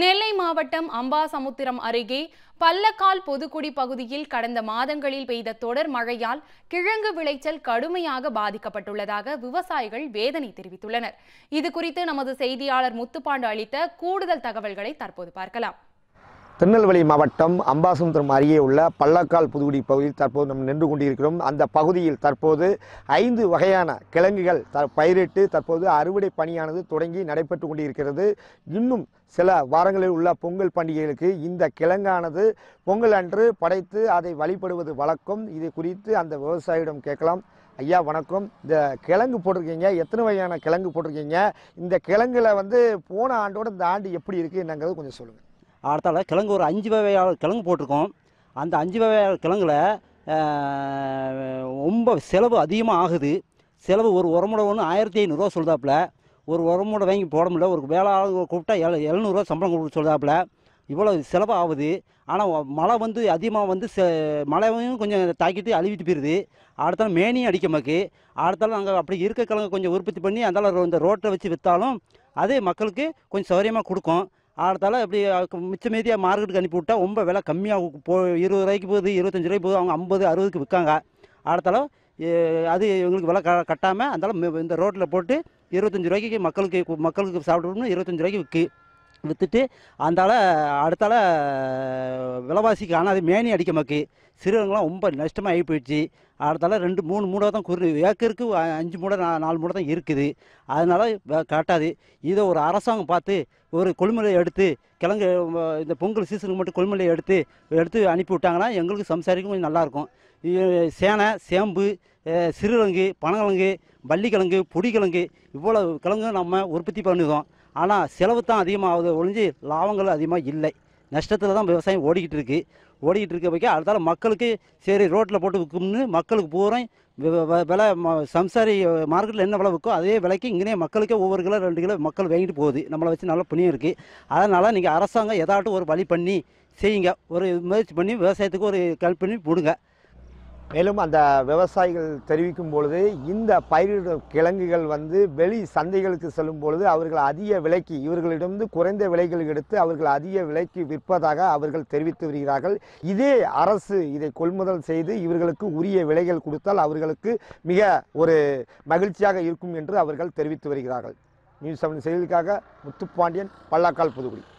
நெல்லை மாவட்டம் அம்பாசமுத்திரம் அருகே பல்லக்கால் பொதுக்குடி பகுதியில் கடந்த மாதங்களில் பெய்த தொடர் மழையால் கிழங்கு விளைச்சல் கடுமையாக பாதிக்கப்பட்டுள்ளதாக விவசாயிகள் வேதனை தெரிவித்துள்ளனர் இது குறித்து நமது செய்தியாளர் முத்துப்பாண்டு அளித்த கூடுதல் தகவல்களை தற்போது பார்க்கலாம் திருநெல்வேலி மாவட்டம் அம்பாசமுத்திரம் அருகே உள்ள பள்ளக்கால் புதுகுடி பகுதியில் தற்போது நம் நின்று கொண்டிருக்கிறோம் அந்த பகுதியில் தற்போது ஐந்து வகையான கிழங்குகள் த பயிரிட்டு தற்போது அறுவடை பணியானது தொடங்கி நடைபெற்று கொண்டிருக்கிறது இன்னும் சில வாரங்களில் உள்ள பொங்கல் பண்டிகைகளுக்கு இந்த கிழங்கானது பொங்கல் அன்று படைத்து அதை வழிபடுவது வழக்கம் இது குறித்து அந்த விவசாயியிடம் கேட்கலாம் ஐயா வணக்கம் இந்த கிழங்கு போட்டிருக்கீங்க எத்தனை வகையான கிழங்கு போட்டிருக்கீங்க இந்த கிழங்குல வந்து போன ஆண்டோட இந்த ஆண்டு எப்படி இருக்குது என்னங்கிறது கொஞ்சம் சொல்லுங்கள் அடுத்தால கிழங்கு ஒரு அஞ்சு வகையான கிழங்கு போட்டிருக்கோம் அந்த அஞ்சு வகையான கிழங்குல ரொம்ப செலவு அதிகமாக ஆகுது செலவு ஒரு உரமுடை ஒன்று ஆயிரத்தி ஐநூறுரூவா சொல்கிறாப்புல ஒரு உரமுடை வாங்கி போட முடியல ஒரு வேலை ஆளுங்க கூப்பிட்டா எழு எழுநூறுவா சம்பளம் கொடுக்க சொல்கிறாப்புல இவ்வளோ செலவு ஆகுது ஆனால் மழை வந்து அதிகமாக வந்து செ மழையும் கொஞ்சம் தாக்கிட்டு அழுவிட்டு போயிடுது அடுத்தாலும் மேனியும் அடிக்க மக்கு அடுத்தாலும் நாங்கள் அப்படி இருக்க கிழங்கு கொஞ்சம் உற்பத்தி பண்ணி அந்தால இந்த ரோட்டை வச்சு விற்றாலும் அது மக்களுக்கு கொஞ்சம் சௌகரியமாக கொடுக்கும் ஆடத்தால் இப்படி மிச்ச மீதியாக மார்க்கெட்டுக்கு அனுப்பி விட்டால் ரொம்ப விலை கம்மியாக போ இருபது ரூபாய்க்கு போகுது இருபத்தஞ்சி ரூபாய்க்கு போகுது அவங்க ஐம்பது அறுபதுக்கு விற்காங்க ஆடத்தால் அது இவங்களுக்கு விலை க கட்டாமல் அந்தளவு இந்த ரோட்டில் போட்டு இருபத்தஞ்சி ரூபாய்க்கு மக்களுக்கு மக்களுக்கு சாப்பிடணும்னு இருபத்தஞ்சி ரூபாய்க்கு விற்கு விற்றுட்டு அந்தால அடுத்தால விலைவாசிக்கு ஆனால் அது மேனி அடிக்க மக்கு சிறுவங்களாம் ரொம்ப நஷ்டமாக ஆகி போயிடுச்சு அடுத்தால ரெண்டு மூணு மூடை தான் குறு ஏக்கருக்கு அஞ்சு மூடை நாலு மூடை தான் இருக்குது அதனால் காட்டாது இதை ஒரு அரசாங்கம் பார்த்து ஒரு கொள்முறை எடுத்து கிழங்கு இந்த பொங்கல் சீசனுக்கு மட்டும் கொள்முறை எடுத்து எடுத்து அனுப்பி விட்டாங்கன்னா எங்களுக்கு சம்சாரிக்கும் கொஞ்சம் நல்லாயிருக்கும் சேனை சேம்பு சிறுகிழங்கு பனங்கிழங்கு வள்ளிக்கிழங்கு பொடிக்கிழங்கு இவ்வளோ கிழங்கு நம்ம உற்பத்தி பண்ணுதோம் ஆனால் செலவு தான் அதிகமாகுது ஒழிஞ்சு லாபங்கள் அதிகமாக இல்லை நஷ்டத்தில் தான் விவசாயம் ஓடிக்கிட்டு இருக்குது ஓடிக்கிட்டு இருக்க வைக்க அதனால் மக்களுக்கு சரி ரோட்டில் போட்டு விற்கும்னு மக்களுக்கு பூரா விலை சம்சாரி மார்க்கெட்டில் என்ன விலை விற்கோ அதே விலைக்கு இங்கேயே மக்களுக்கே ஒவ்வொரு கிலோ ரெண்டு கிலோ மக்கள் வாங்கிட்டு போகுது நம்மளை வச்சு நல்ல புண்ணியம் இருக்குது அதனால் நீங்கள் அரசாங்கம் ஏதாட்டும் ஒரு வழி பண்ணி செய்யுங்க ஒரு முயற்சி பண்ணி விவசாயத்துக்கு ஒரு கல் பண்ணி போடுங்க மேலும் அந்த விவசாயிகள் தெரிவிக்கும் பொழுது இந்த பயிரிடும் கிழங்குகள் வந்து வெளி சந்தைகளுக்கு செல்லும் பொழுது அவர்கள் அதிக விலைக்கு இவர்களிடமிருந்து குறைந்த விலைகள் எடுத்து அவர்கள் அதிக விலைக்கு விற்பதாக அவர்கள் தெரிவித்து வருகிறார்கள் இதே அரசு இதை கொள்முதல் செய்து இவர்களுக்கு உரிய விலைகள் கொடுத்தால் அவர்களுக்கு மிக ஒரு மகிழ்ச்சியாக இருக்கும் என்று அவர்கள் தெரிவித்து வருகிறார்கள் நியூஸ் செவன் செய்திகளுக்காக முத்துப்பாண்டியன் பல்லாக்கால் புதுக்குடி